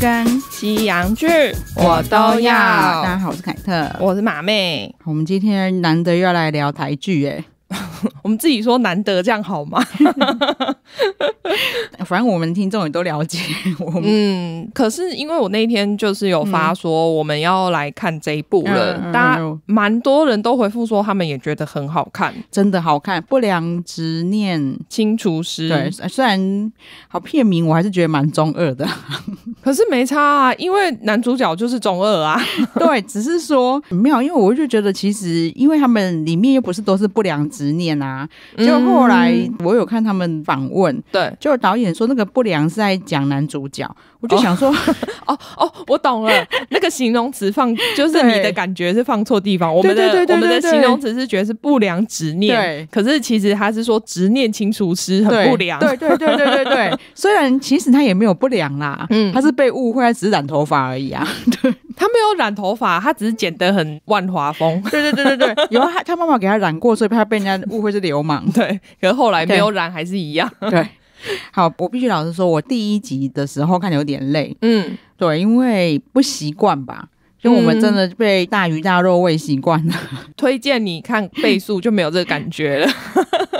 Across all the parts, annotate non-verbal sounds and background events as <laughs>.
跟西洋剧我都要。大家好，我是凯特，我是马妹。我们今天难得要来聊台剧，哎，<laughs> 我们自己说难得这样好吗？<laughs> <laughs> 反正我们听众也都了解，<laughs> 嗯，可是因为我那天就是有发说我们要来看这一部了，大家蛮多人都回复说他们也觉得很好看，真的好看。不良执念清除师，对，虽然好片名，我还是觉得蛮中二的，<laughs> 可是没差啊，因为男主角就是中二啊。对，只是说没有，因为我就觉得其实因为他们里面又不是都是不良执念啊，就后来我有看他们访问，对。就是导演说那个不良是在讲男主角，我就想说，<laughs> 哦哦，我懂了，那个形容词放就是你的感觉是放错地方。我们的我们的形容词是觉得是不良执念，对。可是其实他是说执念清除师很不良，对对对对对对。<laughs> 虽然其实他也没有不良啦，嗯，他是被误会只是染头发而已啊。<laughs> 对他没有染头发，他只是剪得很万华风。对对对对对。有他他妈妈给他染过，所以怕被人家误会是流氓。对。可是后来没有染还是一样。对。<laughs> 好，我必须老实说，我第一集的时候看有点累，嗯，对，因为不习惯吧，因为我们真的被大鱼大肉喂习惯了。<laughs> 推荐你看倍速就没有这个感觉了。<laughs>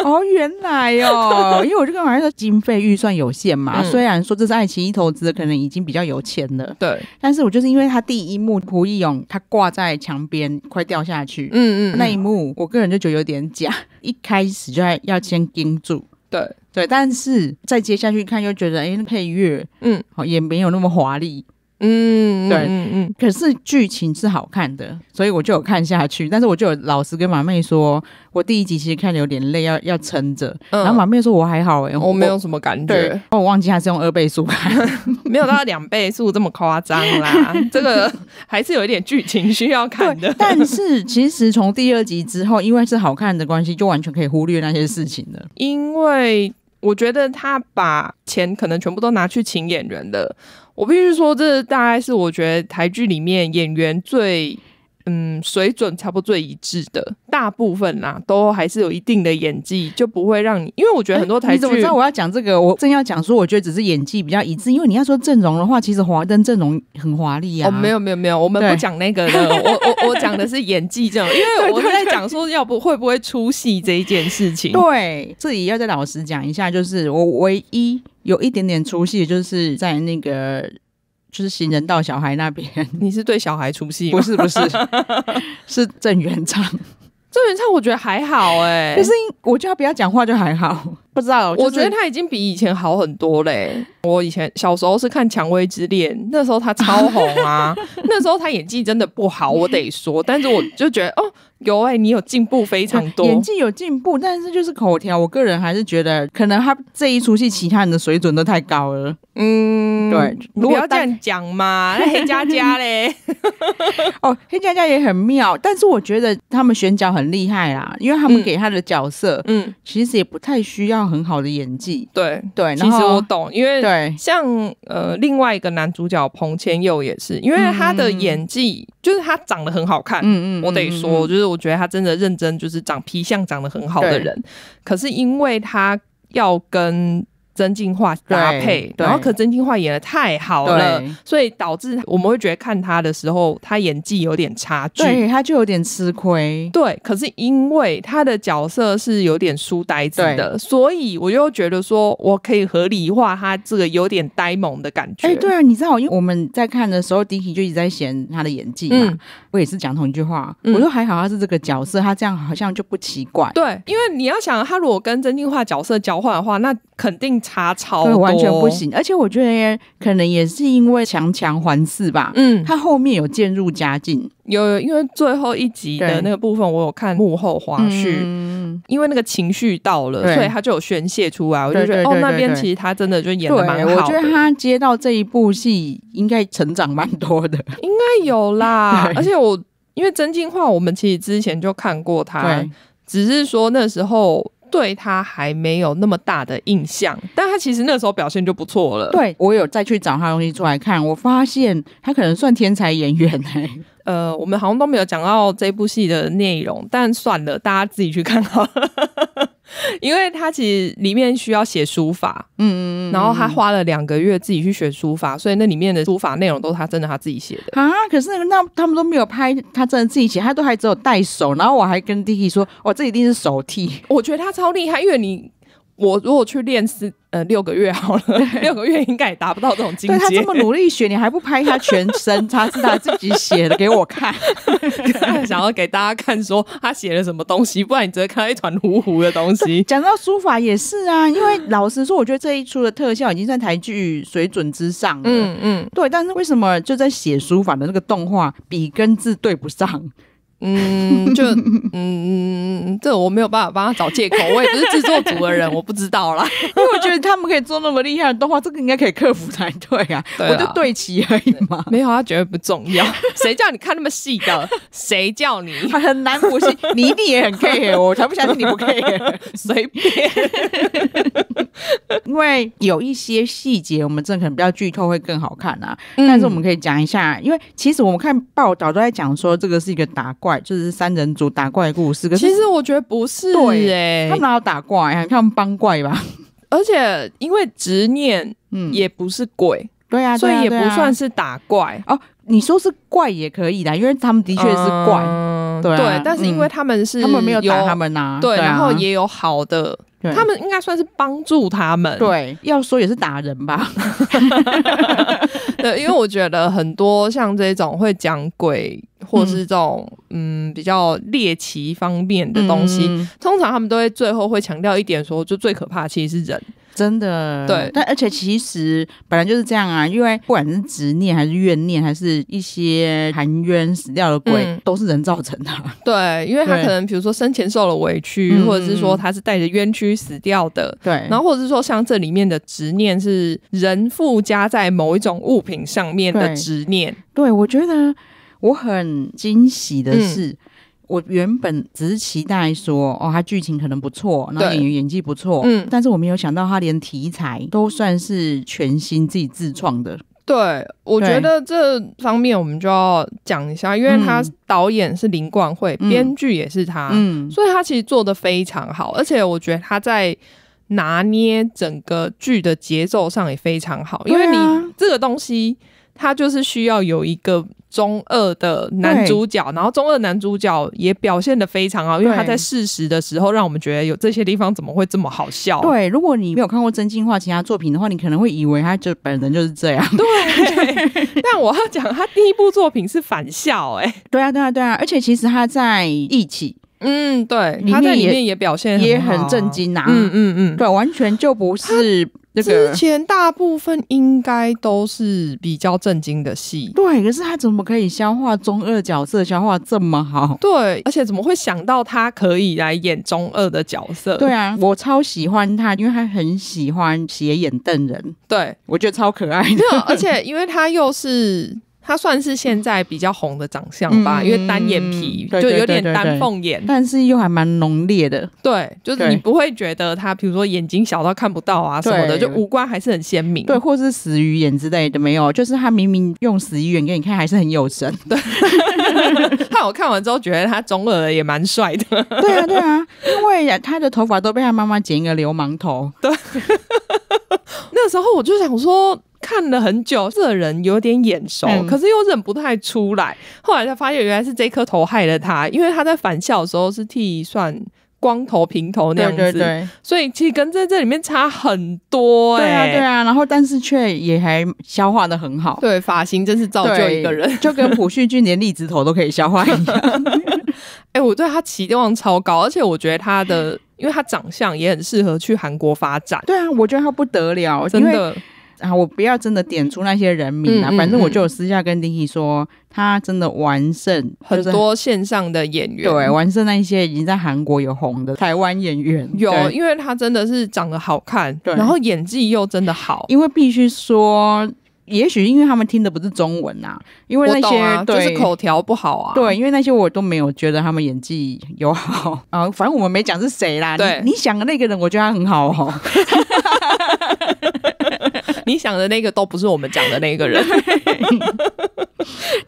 哦，原来哦，因为我就跟你说，经费预算有限嘛，虽然说这是爱奇艺投资，可能已经比较有钱了，对。但是我就是因为他第一幕胡一勇他挂在墙边快掉下去，嗯嗯，那一幕我个人就觉得有点假，一开始就要先盯住。对对，但是再接下去看又觉得，哎，配乐，嗯，好也没有那么华丽。嗯，对，嗯嗯，可是剧情是好看的，所以我就有看下去。但是我就有老实跟马妹说，我第一集其实看的有点累，要要撑着。然后马妹说我还好哎，我没有什么感觉。我忘记他是用二倍速看，<laughs> 没有到两倍速这么夸张啦。<laughs> 这个还是有一点剧情需要看的。<laughs> 但是其实从第二集之后，因为是好看的关系，就完全可以忽略那些事情了。因为我觉得他把钱可能全部都拿去请演员了。我必须说，这大概是我觉得台剧里面演员最嗯水准差不多最一致的大部分啦，都还是有一定的演技，就不会让你。因为我觉得很多台剧，你怎么知道我要讲这个？我正要讲说，我觉得只是演技比较一致。因为你要说阵容的话，其实华灯阵容很华丽呀。哦，没有没有没有，我们不讲那个的。我我我讲的是演技这种，因为 <laughs> 我在讲说要不会不会出戏这一件事情。对，这里要再老实讲一下，就是我唯一。有一点点出戏，就是在那个就是行人到小孩那边，<laughs> 你是对小孩出戏？不是不是，<laughs> 是郑元畅，郑元畅我觉得还好哎，可是我叫他不要讲话就还好。不知道，我觉得他已经比以前好很多嘞。我以前小时候是看《蔷薇之恋》，那时候他超 <laughs> 红啊，那时候他演技真的不好，我得说。但是我就觉得，哦，有哎，你有进步非常多，演技有进步，但是就是口条，我个人还是觉得，可能他这一出戏，其他人的水准都太高了。嗯，对，果要这样讲嘛，那黑佳佳嘞，<laughs> 哦，黑佳佳也很妙，但是我觉得他们选角很厉害啦，因为他们给他的角色，嗯，其实也不太需要。很好的演技，对对，其实我懂，因为像呃，另外一个男主角彭千佑也是，因为他的演技就是他长得很好看，嗯嗯，我得说，就是我觉得他真的认真，就是长皮相长得很好的人，可是因为他要跟。曾进化搭配，然后可曾进化演的太好了，所以导致我们会觉得看他的时候，他演技有点差距，对他就有点吃亏。对，可是因为他的角色是有点书呆子的，所以我又觉得说我可以合理化他这个有点呆萌的感觉。哎，对啊，你知道，因为我们在看的时候，迪奇就一直在嫌他的演技嘛。我也是讲同一句话，我说还好他是这个角色，他这样好像就不奇怪。对，因为你要想他如果跟真进化角色交换的话，那肯定。差超多，完全不行。而且我觉得可能也是因为强强环视吧。嗯，他后面有渐入佳境，有因为最后一集的那个部分，我有看幕后花絮，嗯因为那个情绪到了，所以他就有宣泄出来。我就觉得哦，那边其实他真的就演蛮好。我觉得他接到这一部戏应该成长蛮多的，应该有啦。<laughs> 而且我因为真进化，我们其实之前就看过他，只是说那时候。对他还没有那么大的印象，但他其实那时候表现就不错了。对，我有再去找他东西出来看，我发现他可能算天才演员哎。<laughs> 呃，我们好像都没有讲到这部戏的内容，但算了，大家自己去看好了。<laughs> 因为他其实里面需要写书法，嗯嗯嗯，然后他花了两个月自己去学书法，所以那里面的书法内容都是他真的他自己写的啊。可是那他们都没有拍他真的自己写，他都还只有带手。然后我还跟弟弟说：“哦，这一定是手替。”我觉得他超厉害，因为你。我如果去练是呃六个月好了，六个月应该也达不到这种境界。对他这么努力学，你还不拍他全身？他是他自己写的给我看，<laughs> 想要给大家看说他写了什么东西，不然你只会看到一团糊糊的东西。讲到书法也是啊，因为老实说，我觉得这一出的特效已经在台剧水准之上了。嗯嗯，对，但是为什么就在写书法的那个动画笔跟字对不上？嗯，就嗯嗯 <laughs> 嗯，这我没有办法帮他找借口，我也不是制作组的人，我不知道啦。因为我觉得他们可以做那么厉害的动画，这个应该可以克服才对啊。<laughs> 对我就对齐而已嘛。<laughs> 没有，他觉得不重要。谁叫你看那么细的？谁叫你他很难不信，你一定也很 care，我才不相信你不 care。随便，因为有一些细节，我们这可能不要剧透会更好看啊。但是我们可以讲一下，因为其实我们看报道都在讲说，这个是一个打。怪就是三人组打怪故事，可是其实我觉得不是，对，哎，他们哪有打怪，像帮怪吧？<laughs> 而且因为执念，嗯，也不是鬼，对呀，所以也不算是打怪哦。你说是怪也可以的，因为他们的确是怪，对，但是因为他们是他们没有打他们呐，对，然后也有好的。他们应该算是帮助他们，对，要说也是打人吧。<laughs> 对，因为我觉得很多像这种会讲鬼或是这种嗯比较猎奇方面的东西，通常他们都会最后会强调一点，说就最可怕其实是人。真的，对，但而且其实本来就是这样啊，因为不管是执念还是怨念，还是一些含冤死掉的鬼，都是人造成的。对，因为他可能比如说生前受了委屈，或者是说他是带着冤屈死掉的。对，然后或者是说像这里面的执念是人附加在某一种物品上面的执念。对，我觉得我很惊喜的是。我原本只是期待说，哦，他剧情可能不错，然后演员演技不错，嗯，但是我没有想到他连题材都算是全新自己自创的。对，我觉得这方面我们就要讲一下，因为他导演是林冠慧，编剧也是他，嗯，所以他其实做的非常好，而且我觉得他在拿捏整个剧的节奏上也非常好，因为你这个东西它就是需要有一个。中二的男主角，然后中二男主角也表现的非常好，因为他在适时的时候，让我们觉得有这些地方怎么会这么好笑？对，如果你没有看过《真心化》其他作品的话，你可能会以为他就本人就是这样。<laughs> 对，但我要讲他第一部作品是反校，哎，对啊，对啊，对啊，而且其实他在一起。嗯，对，他在里面也表现也很震惊啊，嗯嗯嗯，对，完全就不是那个之前大部分应该都是比较震惊的戏，对，可是他怎么可以消化中二角色消化这么好？对，而且怎么会想到他可以来演中二的角色？对啊，我超喜欢他，因为他很喜欢斜眼瞪人，对我觉得超可爱的，而且因为他又是。他算是现在比较红的长相吧，因为单眼皮就有点丹凤眼，但是又还蛮浓烈的。对，就是你不会觉得他，比如说眼睛小到看不到啊什么的，就五官还是很鲜明。对，或是死鱼眼之类的没有，就是他明明用死鱼眼给你看，还是很有神。<laughs> 对，看 <laughs> 我看完之后觉得他中耳也蛮帅的。对啊，对啊，因为他的头发都被他妈妈剪一个流氓头。对，<laughs> 那时候我就想说。看了很久，这个人有点眼熟，可是又忍不太出来。后来才发现，原来是这颗头害了他，因为他在返校的时候是剃算光头平头那样子，所以其实跟在这里面差很多。哎，对啊，对啊。然后，但是却也还消化的很好。对，发型真是造就一个人，<laughs> 就跟朴叙俊连栗子头都可以消化一样。<laughs> 哎，我对他期望超高，而且我觉得他的，因为他长相也很适合去韩国发展。对啊，我觉得他不得了，真的。啊，我不要真的点出那些人名啊，反正我就有私下跟丁毅说，他真的完胜很多线上的演员，对，完胜那些已经在韩国有红的台湾演员，有，因为他真的是长得好看，对，然后演技又真的好，因为必须说，也许因为他们听的不是中文啊，因为那些就是口条不好啊，对，因为那些我都没有觉得他们演技有好 <laughs> 啊，反正我们没讲是谁啦，对，你想的那个人，我觉得他很好哦。<laughs> 你想的那个都不是我们讲的那个人，<laughs>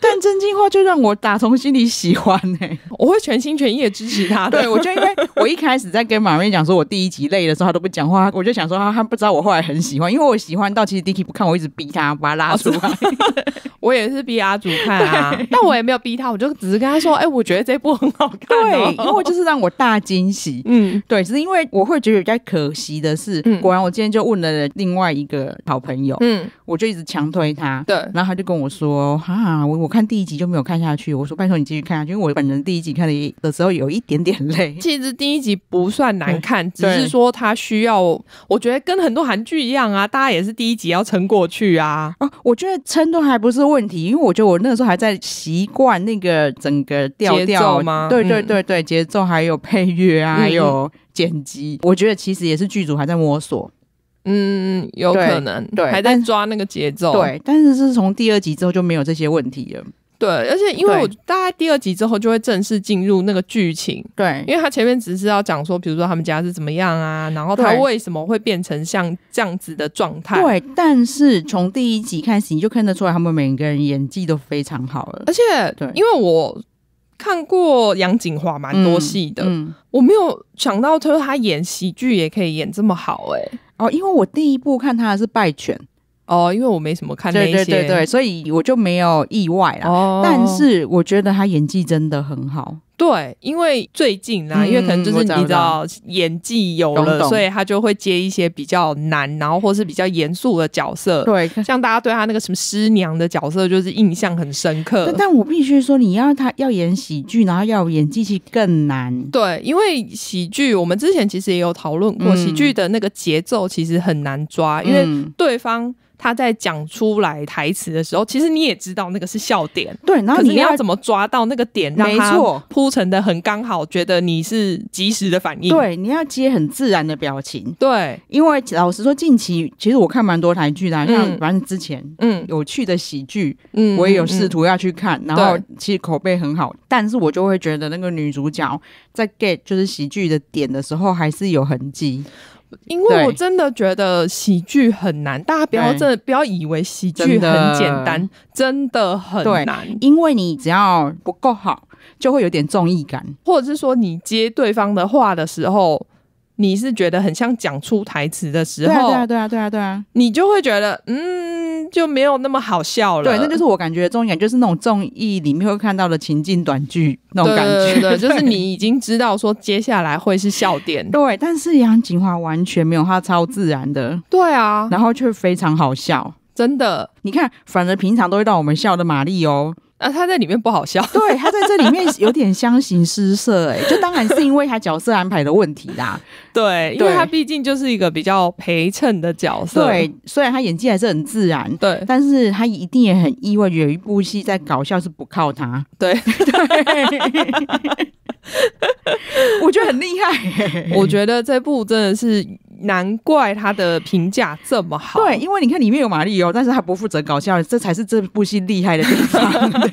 但真心话就让我打从心里喜欢呢。<laughs> 我会全心全意的支持他。对，我就因为我一开始在跟马瑞讲说我第一集累的时候他都不讲话，我就想说他他不知道我后来很喜欢，因为我喜欢到其实 Dicky 不看我一直逼他把他拉出来，<laughs> 我也是逼阿祖看啊，但我也没有逼他，我就只是跟他说，哎，我觉得这部很好看，对，因为就是让我大惊喜。嗯，对，只是因为我会觉得比较可惜的是，果然我今天就问了另外一个好。朋友，嗯，我就一直强推他，对，然后他就跟我说：“啊，我我看第一集就没有看下去。”我说：“拜托你继续看，下去，因为我本人第一集看的的时候有一点点累。<laughs> 其实第一集不算难看，只是说他需要，我觉得跟很多韩剧一样啊，大家也是第一集要撑过去啊。啊，我觉得撑都还不是问题，因为我觉得我那个时候还在习惯那个整个调调吗？对对对对，节奏还有配乐啊，还有剪辑，我觉得其实也是剧组还在摸索。”嗯，有可能，对，还在抓那个节奏，对，但是是从第二集之后就没有这些问题了，对，而且因为我大概第二集之后就会正式进入那个剧情，对，因为他前面只是要讲说，比如说他们家是怎么样啊，然后他为什么会变成像这样子的状态，对，但是从第一集开始，你就看得出来他们每个人演技都非常好了，而且，对，因为我。看过杨锦华蛮多戏的，我没有想到他说他演喜剧也可以演这么好哎哦，因为我第一部看他是《败犬》，哦，因为我没什么看那些，对对对对，所以我就没有意外啦。但是我觉得他演技真的很好。对，因为最近呢，因为可能就是你知道演技有了，所以他就会接一些比较难，然后或是比较严肃的角色。对，像大家对他那个什么师娘的角色，就是印象很深刻。但我必须说，你要他要演喜剧，然后要演技去更难。对，因为喜剧我们之前其实也有讨论过，喜剧的那个节奏其实很难抓，因为对方。他在讲出来台词的时候，其实你也知道那个是笑点，对。然后你要怎么抓到那个点，让他铺成的很刚好，觉得你是及时的反应。对，你要接很自然的表情。对，因为老实说，近期其实我看蛮多台剧的，像反正之前，嗯，有趣的喜剧，嗯，我也有试图要去看，然后其实口碑很好，但是我就会觉得那个女主角在 get 就是喜剧的点的时候，还是有痕迹。因为我真的觉得喜剧很难，大家不要真不要以为喜剧很简单，真的很难。因为你只要不够好，就会有点综艺感，或者是说你接对方的话的时候。你是觉得很像讲出台词的时候，对啊，对啊，对啊，对啊，你就会觉得，嗯，就没有那么好笑了。对，那就是我感觉感点就是那种综艺里面会看到的情境短剧那种感觉，对，就是你已经知道说接下来会是笑点。<laughs> 对，但是杨景华完全没有，他超自然的，对啊，然后却非常好笑，真的。你看，反正平常都会让我们笑的玛丽哦。啊，他在里面不好笑。<laughs> 对他在这里面有点相形失色，哎，就当然是因为他角色安排的问题啦。对，因为他毕竟就是一个比较陪衬的角色。对，虽然他演技还是很自然，对，但是他一定也很意外，有一部戏在搞笑是不靠他。对，<laughs> <laughs> 我觉得很厉害。我觉得这部真的是。难怪他的评价这么好，对，因为你看里面有马丽奥，但是他不负责搞笑，这才是这部戏厉害的地方，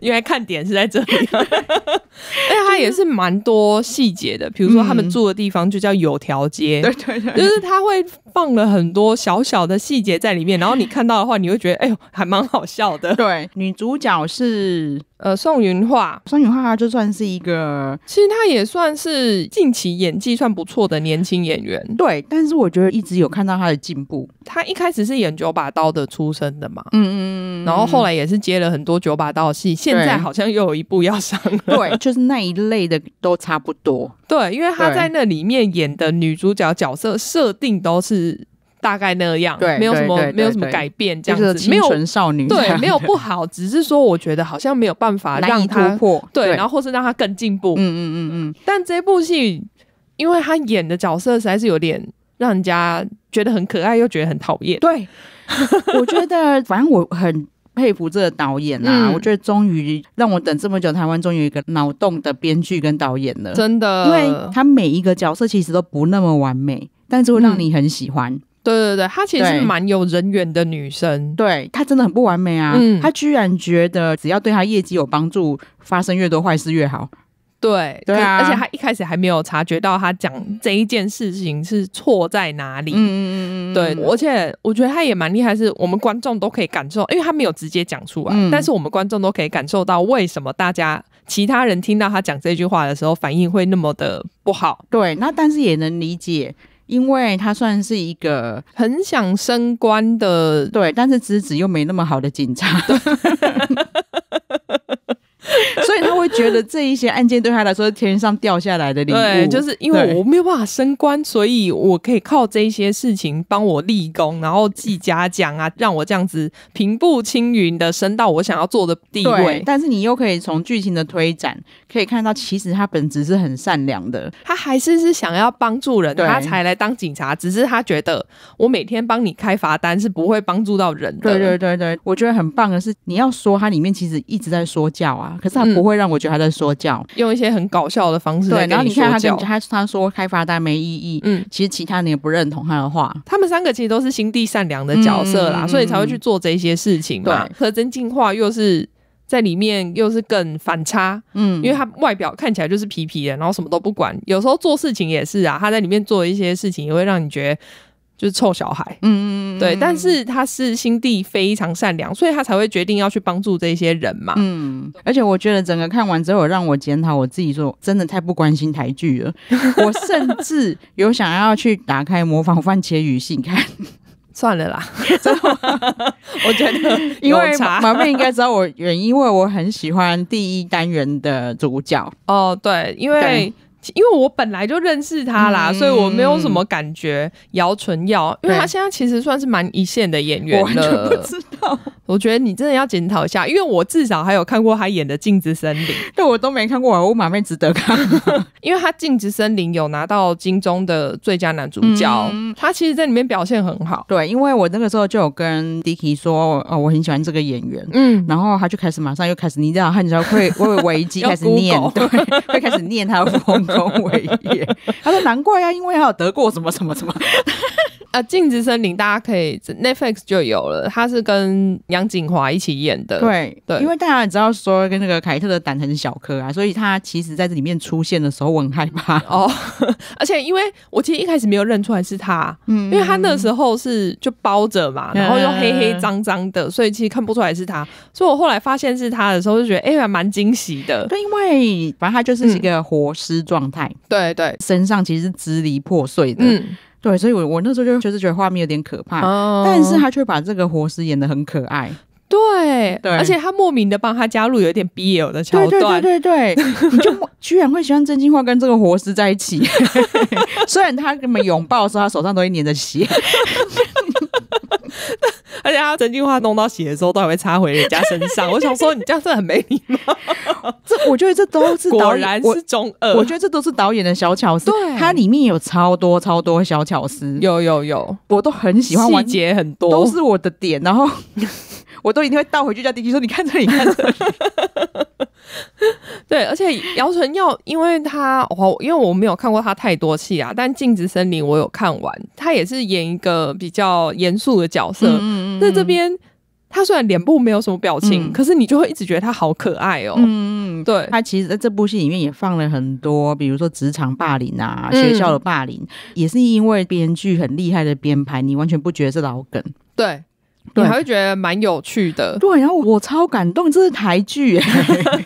因 <laughs> 为看点是在这里，<laughs> 哎，他也是蛮多细节的，比如说他们住的地方就叫有条街，就是他会。放了很多小小的细节在里面，然后你看到的话，你会觉得哎呦，还蛮好笑的。<laughs> 对，女主角是呃宋云画，宋云画她就算是一个，其实她也算是近期演技算不错的年轻演员。对，但是我觉得一直有看到她的进步。她一开始是演九把刀的出身的嘛，嗯嗯嗯，然后后来也是接了很多九把刀的戏，现在好像又有一部要上。对，就是那一类的都差不多。对，因为她在那里面演的女主角角色设定都是大概那样，对，没有什么没有什么改变这样子，没有少女，对，没有不好，只是说我觉得好像没有办法让她突破，对，然后或是让她更进步，嗯嗯嗯嗯。但这部戏，因为她演的角色实在是有点让人家觉得很可爱，又觉得很讨厌。对，<laughs> 我觉得反正我很。佩服这个导演啊！我觉得终于让我等这么久，台湾终于有一个脑洞的编剧跟导演了，真的。因为他每一个角色其实都不那么完美，但是会让你很喜欢。对对对，她其实是蛮有人缘的女生。对她真的很不完美啊！她居然觉得只要对她业绩有帮助，发生越多坏事越好。对，对啊，而且他一开始还没有察觉到他讲这一件事情是错在哪里。嗯嗯嗯对，而且我觉得他也蛮厉害，是我们观众都可以感受，因为他没有直接讲出来，但是我们观众都可以感受到为什么大家其他人听到他讲这句话的时候反应会那么的不好。对，那但是也能理解，因为他算是一个很想升官的，对，但是资质又没那么好的警察。<laughs> <laughs> 所以他会觉得这一些案件对他来说天上掉下来的礼物，就是因为我没有办法升官，所以我可以靠这些事情帮我立功，然后记嘉奖啊，让我这样子平步青云的升到我想要做的地位。但是你又可以从剧情的推展可以看到，其实他本质是很善良的，他还是是想要帮助人，他才来当警察。只是他觉得我每天帮你开罚单是不会帮助到人的。对对对对，我觉得很棒的是，你要说他里面其实一直在说教啊。他不会让我觉得他在说教，用一些很搞笑的方式。对，然后你看他跟他他说开发单没意义，嗯，其实其他人不认同他的话。他们三个其实都是心地善良的角色啦，所以才会去做这些事情嘛。和真进化又是在里面又是更反差，嗯，因为他外表看起来就是皮皮的，然后什么都不管，有时候做事情也是啊，他在里面做一些事情也会让你觉得。就是臭小孩，嗯嗯，对，但是他是心地非常善良，所以他才会决定要去帮助这些人嘛。嗯，而且我觉得整个看完之后，让我检讨我自己，说真的太不关心台剧了。我甚至有想要去打开模仿番茄女性看，算了啦。<laughs> 我觉得，因为毛妹应该知道我原因，因为我很喜欢第一单元的主角。哦，对，因为。因为我本来就认识他啦，所以我没有什么感觉。姚纯耀，因为他现在其实算是蛮一线的演员了。我完全不知道。我觉得你真的要检讨一下，因为我至少还有看过他演的《静止森林》，<laughs> 对我都没看过，我马妹》值得看。<laughs> 因为他《静止森林》有拿到金钟的最佳男主角，他其实在里面表现很好。对，因为我那个时候就有跟 Dicky 说，哦，我很喜欢这个演员。嗯，然后他就开始马上又开始你知道，他你知道会为危机 <laughs> 开始念，对，会开始念他。的丰伟业，<laughs> 他说难怪啊，因为还有得过什么什么什么。呃，镜子森林，大家可以 Netflix 就有了。他是跟杨景华一起演的。对对，因为大家也知道说，跟那个凯特的胆很小颗啊，所以他其实在这里面出现的时候我很害怕哦。<laughs> 而且因为我其实一开始没有认出来是他，嗯，因为他那时候是就包着嘛，然后又黑黑脏脏的，所以其实看不出来是他。所以我后来发现是他的时候，就觉得哎呀，蛮惊喜的。对，因为反正他就是一个活尸状态，对对，身上其实是支离破碎的。嗯。对，所以我我那时候就就是觉得画面有点可怕，但是他却把这个活尸演的很可爱，对对，而且他莫名的帮他加入有一点 B l 的桥段，对对对，<laughs> 你就居然会喜欢真心话跟这个活尸在一起，<laughs> 虽然他他们拥抱的时候，他手上都会粘着血。而且他整句话弄到写的时候，都还会插回人家身上。我想说，你这样真的很没礼貌。<laughs> 这我觉得这都是果然是中二。我觉得这都是导演的小巧思，对，它里面有超多超多小巧思。有有有，我都很喜欢。细节很多都是我的点，然后 <laughs> 我都一定会倒回去叫弟弟说：“你看这里，你看这里。<laughs> ” <laughs> 对，而且姚晨耀，因为他我因为我没有看过他太多戏啊，但《静止森林》我有看完，他也是演一个比较严肃的角色。嗯嗯。在这边，他虽然脸部没有什么表情，可是你就会一直觉得他好可爱哦。嗯嗯。对他其实在这部戏里面也放了很多，比如说职场霸凌啊，学校的霸凌，也是因为编剧很厉害的编排，你完全不觉得是老梗。对。你还会觉得蛮有趣的，对，然后我超感动，这是台剧，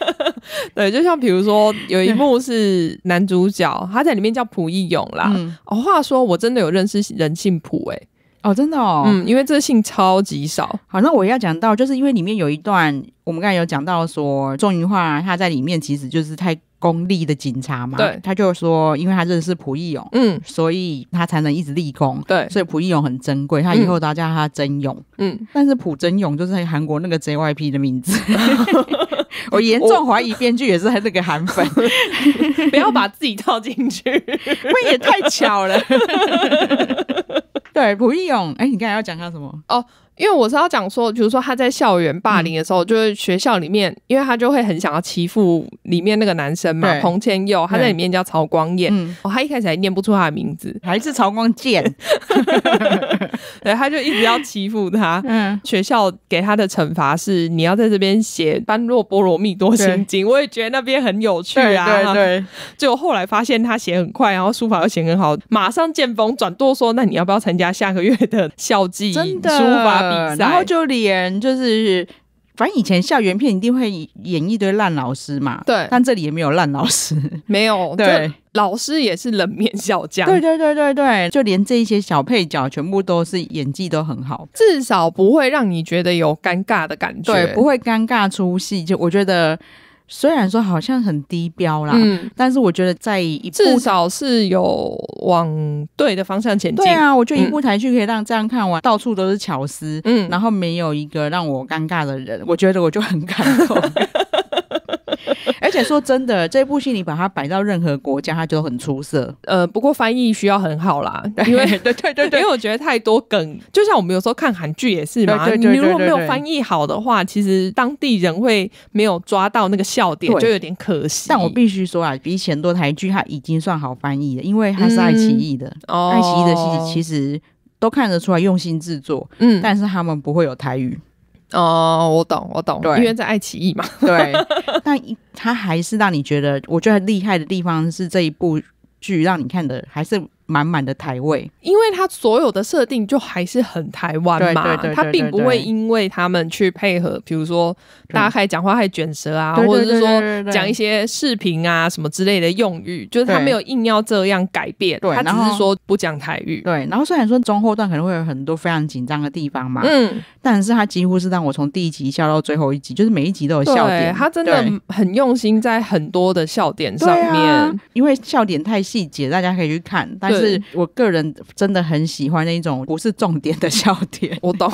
<laughs> 对，就像比如说有一幕是男主角他在里面叫朴义勇啦，哦，话说我真的有认识人姓朴，哎，哦，真的哦，嗯，因为这姓超级少，好，那我要讲到，就是因为里面有一段。我们刚才有讲到说，钟云化他在里面其实就是太功利的警察嘛。对。他就说，因为他认识普义勇，嗯，所以他才能一直立功。对。所以普义勇很珍贵，他以后都要叫他真勇。嗯。但是朴真勇就是韩国那个 j y p 的名字。<laughs> 我严重怀疑编剧也是这个韩粉，<laughs> 不要把自己套进去，不然也太巧了。<laughs> 对，朴义勇，哎，你刚才要讲他什么？哦。因为我是要讲说，比如说他在校园霸凌的时候，就是学校里面，因为他就会很想要欺负里面那个男生嘛，彭千佑。他在里面叫曹光彦，哦，他一开始还念不出他的名字，还是曹光健，<laughs> 对，他就一直要欺负他。<laughs> 嗯，学校给他的惩罚是你要在这边写《般若波罗蜜多心经》，我也觉得那边很有趣啊。对，就后来发现他写很快，然后书法又写很好，马上见风转舵说，那你要不要参加下个月的校际书法？然后就连就是，反正以前校园片一定会演一堆烂老师嘛，对，但这里也没有烂老师，没有，<laughs> 对，老师也是冷面笑匠，对对对对对，就连这些小配角全部都是演技都很好，至少不会让你觉得有尴尬的感觉，对，不会尴尬出戏，就我觉得。虽然说好像很低标啦，嗯，但是我觉得在至少是有往对的方向前进。对啊，我觉得一部台剧可以让这样看完，到处都是巧思，嗯，然后没有一个让我尴尬的人，我觉得我就很感动。<laughs> 而且说真的，这部戏你把它摆到任何国家，它就很出色。呃，不过翻译需要很好啦，<laughs> 因为 <laughs> 对对对对，因为我觉得太多梗，就像我们有时候看韩剧也是嘛。你如果没有翻译好的话，其实当地人会没有抓到那个笑点，就有点可惜。但我必须说啊，比起很多台剧，它已经算好翻译了，因为它是爱奇艺的。哦，爱奇艺的戏其实都看得出来用心制作，嗯，但是他们不会有台语。哦，我懂，我懂，对，因为在爱奇艺嘛，<laughs> 对，但 <laughs> 一它还是让你觉得，我觉得厉害的地方是这一部剧让你看的还是。满满的台味，因为它所有的设定就还是很台湾嘛，它并不会因为他们去配合，比如说，大家还讲话还卷舌啊，或者是说讲一些视频啊什么之类的用语，就是他没有硬要这样改变，他只是说不讲台语。对，然后虽然说中后段可能会有很多非常紧张的地方嘛，嗯，但是他几乎是让我从第一集笑到最后一集，就是每一集都有笑点。他真的很用心在很多的笑点上面，因为笑点太细节，大家可以去看。但。就是我个人真的很喜欢的一种不是重点的笑点，<laughs> 我懂。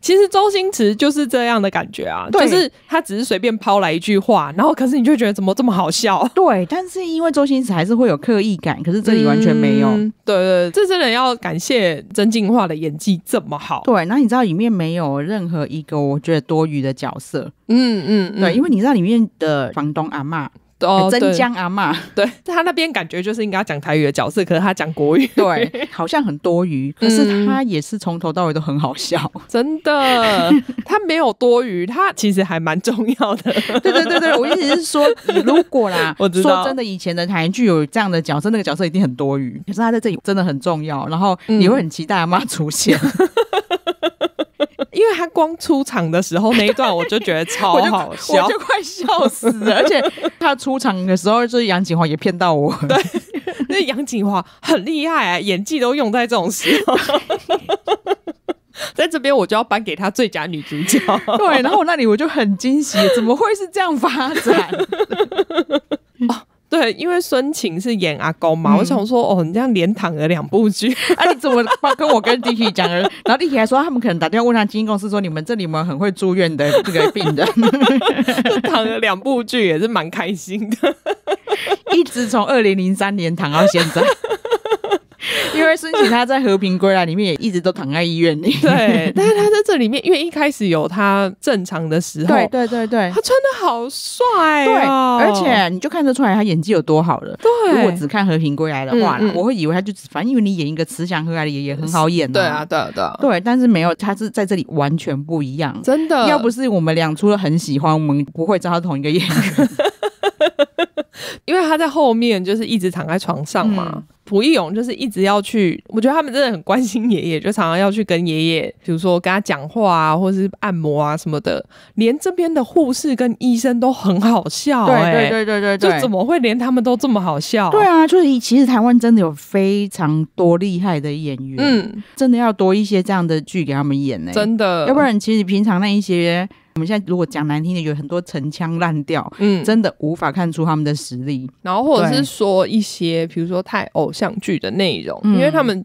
其实周星驰就是这样的感觉啊，就是他只是随便抛来一句话，然后可是你就觉得怎么这么好笑？对，但是因为周星驰还是会有刻意感，可是这里完全没有。对对，这真的要感谢曾静化的演技这么好。对，那你知道里面没有任何一个我觉得多余的角色。嗯嗯，对，因为你知道里面的房东阿妈。哦，曾江阿妈，<laughs> 对他那边感觉就是应该讲台语的角色，可是他讲国语，<laughs> 对，<laughs> 好像很多余，可是他也是从头到尾都很好笑，真的，他没有多余，他其实还蛮重要的，对对对对，我意思是说，如果啦，我说真的，以前的台剧有这样的角色，那个角色一定很多余，可是他在这里真的很重要，然后你会很期待阿妈出现。因为他光出场的时候那一段，我就觉得超 <laughs> 好笑，我就快笑死了。<laughs> 而且他出场的时候，就是杨景华也骗到我，对，<laughs> 那杨景华很厉害啊，演技都用在这种时候。在这边我就要颁给她最佳女主角。对，然后我那里我就很惊喜，怎么会是这样发展？对，因为孙晴是演阿公嘛，我想说，哦，你这样连躺了两部剧，<laughs> 啊，你怎么跟我跟弟弟讲了？<laughs> 然后弟弟还说，他们可能打电话问他经纪公司，说你们这里有没有很会住院的这个病人？<laughs> 躺了两部剧也是蛮开心的，一直从二零零三年躺到现在。<laughs> 因为孙晴他在《和平归来》里面也一直都躺在医院里。对，但是他在这里面，因为一开始有他正常的时候。对对对对。他穿的好帅。对，而且你就看得出来他演技有多好了。对。如果只看《和平归来》的话我会以为他就只反正因为你演一个慈祥和蔼的爷爷很好演。对啊，对对。对，但是没有他是在这里完全不一样，真的。要不是我们俩除了很喜欢，我们不会找他同一个演员。<laughs> 因为他在后面就是一直躺在床上嘛。吴义勇 <laughs> 就是一直要去，我觉得他们真的很关心爷爷，就常常要去跟爷爷，比如说跟他讲话啊，或是按摩啊什么的。连这边的护士跟医生都很好笑，对对对对对，就怎么会连他们都这么好笑？对啊，就是其实台湾真的有非常多厉害的演员，嗯，真的要多一些这样的剧给他们演呢，真的，要不然其实平常那一些。我们现在如果讲难听的，有很多陈腔滥调，嗯，真的无法看出他们的实力。然后或者是说一些，比如说太偶像剧的内容，因为他们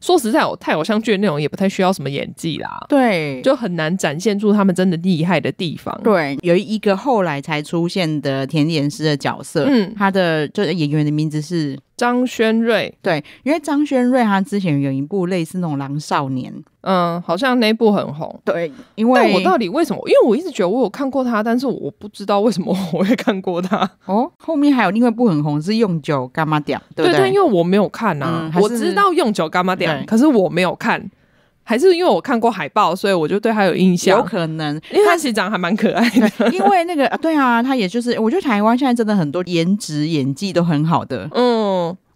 说实在我太偶像剧的内容，也不太需要什么演技啦，对，就很难展现出他们真的厉害的地方。对，有一个后来才出现的甜点师的角色，嗯，他的就是演员的名字是。张轩睿对，因为张轩睿他之前有一部类似那种《狼少年》，嗯，好像那部很红。对，因为我到底为什么？因为我一直觉得我有看过他，但是我不知道为什么我会看过他。哦，后面还有另外一部很红是《用酒干嘛屌》。对，但因为我没有看啊，我知道《用酒干嘛屌》，可是我没有看，还是因为我看过海报，所以我就对他有印象。有可能，因为他其实长得还蛮可爱。的。因为那个对啊，他也就是我觉得台湾现在真的很多颜值演技都很好的，嗯。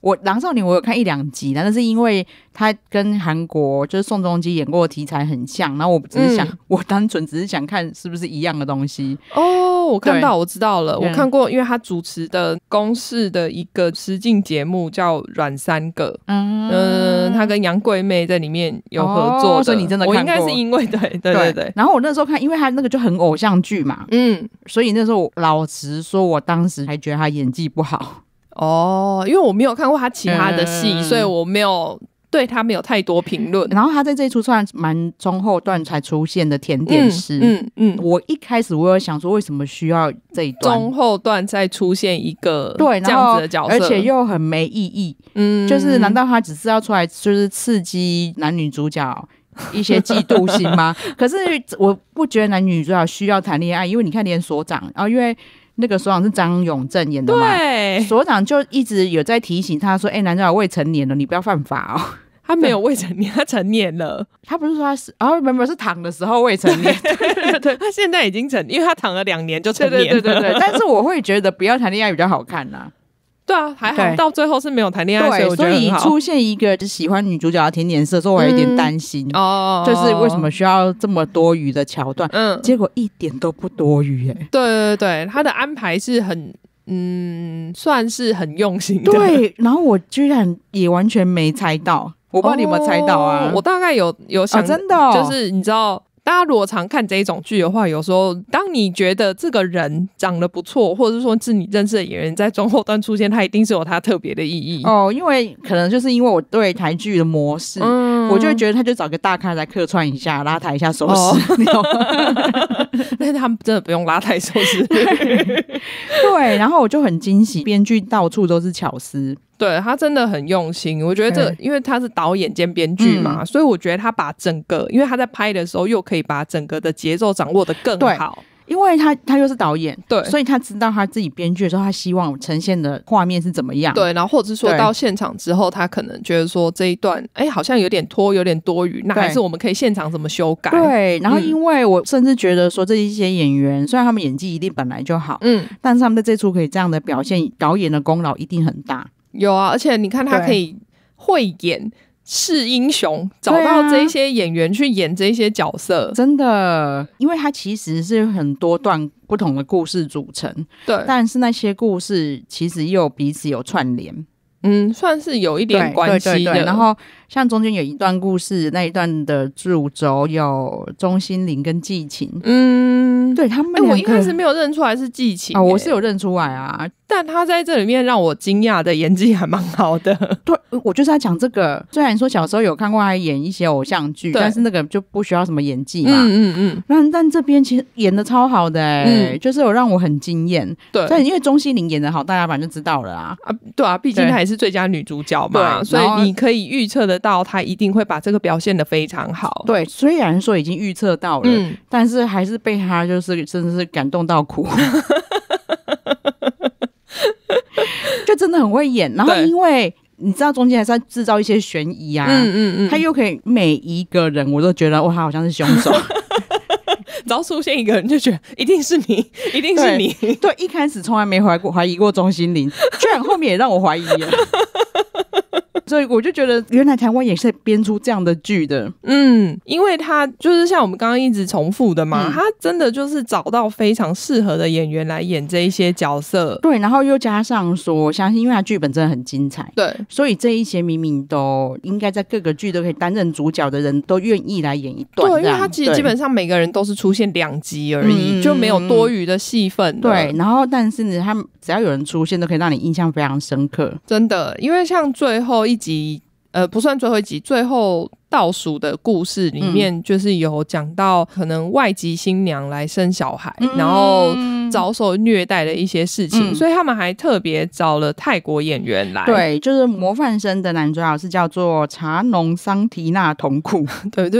我《狼少年》我有看一两集，但是因为他跟韩国就是宋仲基演过的题材很像，然后我只是想，<laughs> 我单纯只是想看是不是一样的东西。哦，我看到，我知道了。我看过，因为他主持的公视的一个时进节目叫《软三个》，嗯，他跟杨贵妹在里面有合作，所以你真的我应该是因为对对对对。然后我那时候看，因为他那个就很偶像剧嘛，嗯，所以那时候老实说，我当时还觉得他演技不好。哦，因为我没有看过他其他的戏，所以我没有对他没有太多评论。然后他在这一出算蛮中后段才出现的甜点师。嗯嗯，我一开始我有想说，为什么需要这一段中后段再出现一个对这样子的角色，而且又很没意义。嗯，就是难道他只是要出来就是刺激男女主角一些嫉妒心吗？<laughs> 可是我不觉得男女主角需要谈恋爱，因为你看连所长后因为。那个所长是张永正演的嘛？对，所长就一直有在提醒他说：“哎，男主角未成年了，你不要犯法哦。<laughs> ”他没有未成年，他成年了。他不是说他是啊？e r 是躺的时候未成年，<laughs> <laughs> 他现在已经成，因为他躺了两年就成年。对对对对对。但是我会觉得不要谈恋爱比较好看呐。对啊，还好到最后是没有谈恋爱，所以出现一个就喜欢女主角的甜甜色，所以我有点担心哦，就是为什么需要这么多余的桥段，嗯，结果一点都不多余耶。对对对，他的安排是很，嗯，算是很用心的，对，然后我居然也完全没猜到，我不知道你有没有猜到啊，我大概有有想，真的，就是你知道。大家如果常看这一种剧的话，有时候当你觉得这个人长得不错，或者是说是你认识的演员在中后段出现，他一定是有他特别的意义哦。因为可能就是因为我对台剧的模式。我就会觉得，他就找个大咖来客串一下，拉抬一下收视，你吗？<laughs> 但是他们真的不用拉抬收视，<laughs> 对。然后我就很惊喜，编剧到处都是巧思，对他真的很用心。我觉得这，因为他是导演兼编剧嘛，所以我觉得他把整个，因为他在拍的时候又可以把整个的节奏掌握的更好。因为他他又是导演，对，所以他知道他自己编剧的时候，他希望呈现的画面是怎么样。对，然后或者是说到现场之后，他可能觉得说这一段，哎，好像有点拖，有点多余，那还是我们可以现场怎么修改。对，然后因为我甚至觉得说这一些演员，虽然他们演技一定本来就好，嗯，但是他们在这出可以这样的表现，导演的功劳一定很大。有啊，而且你看他可以会演。是英雄，找到这些演员去演这些角色，真的，因为它其实是很多段不同的故事组成。对，但是那些故事其实又彼此有串联，嗯，算是有一点关系的。然后，像中间有一段故事，那一段的主轴有钟心凌跟季晴，嗯，对他们，我一开始没有认出来是季晴，我是有认出来啊。但他在这里面让我惊讶的演技还蛮好的，<laughs> 对我就是在讲这个。虽然说小时候有看过他演一些偶像剧，但是那个就不需要什么演技嘛。嗯嗯嗯。但但这边其实演的超好的，哎，就是有让我很惊艳。对，所以因为钟欣凌演的好，大家反正就知道了啊。啊，对啊，毕竟她还是最佳女主角嘛，所以你可以预测得到，她一定会把这个表现的非常好。对，虽然说已经预测到了，但是还是被她就是真的是感动到哭。<laughs> <laughs> 就真的很会演，然后因为你知道中间还是要制造一些悬疑啊，嗯嗯嗯，他又可以每一个人我都觉得哇，他好像是凶手，<laughs> 只要出现一个人就觉得一定是你，一定是你，对，一开始从来没怀过怀疑过钟心凌，居然后面也让我怀疑了。所以我就觉得，原来台湾也是编出这样的剧的，嗯，因为他就是像我们刚刚一直重复的嘛，他真的就是找到非常适合的演员来演这一些角色，对，然后又加上说，相信因为他剧本真的很精彩，对，所以这一些明明都应该在各个剧都可以担任主角的人都愿意来演一段，对，因为他其实基本上每个人都是出现两集而已，就没有多余的戏份，对，然后但是呢，他们只要有人出现，都可以让你印象非常深刻，真的，因为像最后一。集，呃，不算最后一集，最后倒数的故事里面，就是有讲到可能外籍新娘来生小孩，然后。遭受虐待的一些事情，所以他们还特别找了泰国演员来。对，就是模范生的男主角是叫做查农桑提纳童库。<laughs> 对，就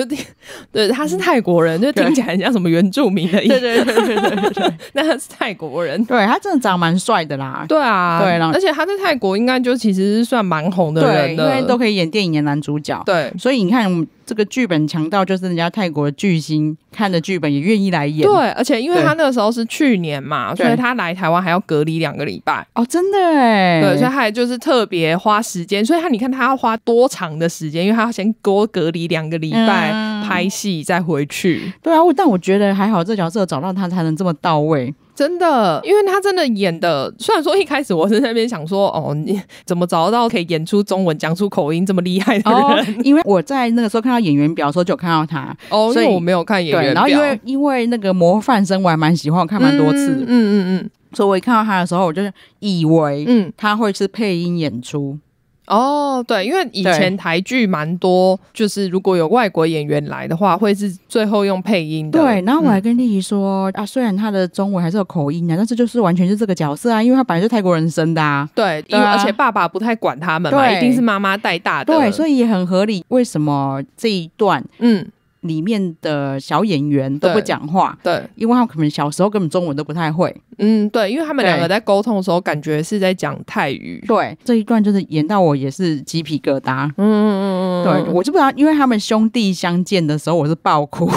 对，他是泰国人，就听起来很像什么原住民的意思。对对对对对对，那 <laughs> 他是泰国人。对他真的长蛮帅的啦。对啊，对，而且他在泰国应该就其实是算蛮红的人的，因为都可以演电影的男主角。对，所以你看。这个剧本强到就是人家泰国的巨星，看的剧本也愿意来演。对，而且因为他那个时候是去年嘛，所以他来台湾还要隔离两个礼拜哦，真的哎。对，所以他还就是特别花时间，所以他你看他要花多长的时间，因为他要先多隔离两个礼拜拍戏再回去。对啊，我但我觉得还好，这角色找到他才能这么到位。真的，因为他真的演的，虽然说一开始我是在那边想说，哦，你怎么找得到可以演出中文讲出口音这么厉害的人？因为我在那个时候看到演员表的时候就看到他，哦，所以我没有看演员。然后因为因为那个模范生我还蛮喜欢，我看蛮多次，嗯嗯嗯。所以我一看到他的时候，我就是以为，嗯，他会是配音演出。哦，对，因为以前台剧蛮多，就是如果有外国演员来的话，会是最后用配音的。对，然后我还跟丽仪说啊，虽然他的中文还是有口音啊，但是就是完全是这个角色啊，因为他本来就是泰国人生的啊。对，因为而且爸爸不太管他们嘛，一定是妈妈带大的。对，所以也很合理。为什么这一段？嗯。里面的小演员都不讲话，对，因为他们可能小时候根本中文都不太会，嗯，对，因为他们两个在沟通的时候，感觉是在讲泰语，对，这一段就是演到我也是鸡皮疙瘩，嗯嗯嗯，对，我就不知道，因为他们兄弟相见的时候，我是爆哭。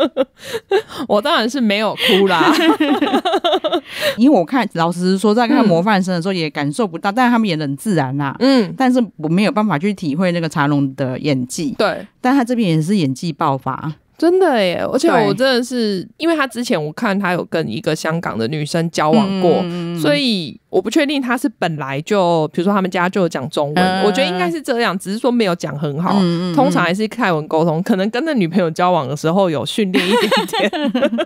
<laughs> 我当然是没有哭啦，<laughs> 因为我看老实说，在看《模范生》的时候也感受不到，但是他们也很自然啦。嗯，但是我没有办法去体会那个茶龙的演技。对，但他这边也是演技爆发，真的耶！而且我真的是，因为他之前我看他有跟一个香港的女生交往过，所以。我不确定他是本来就，比如说他们家就有讲中文，我觉得应该是这样，只是说没有讲很好。通常还是泰文沟通，可能跟那女朋友交往的时候有训练一点点。<laughs> 对，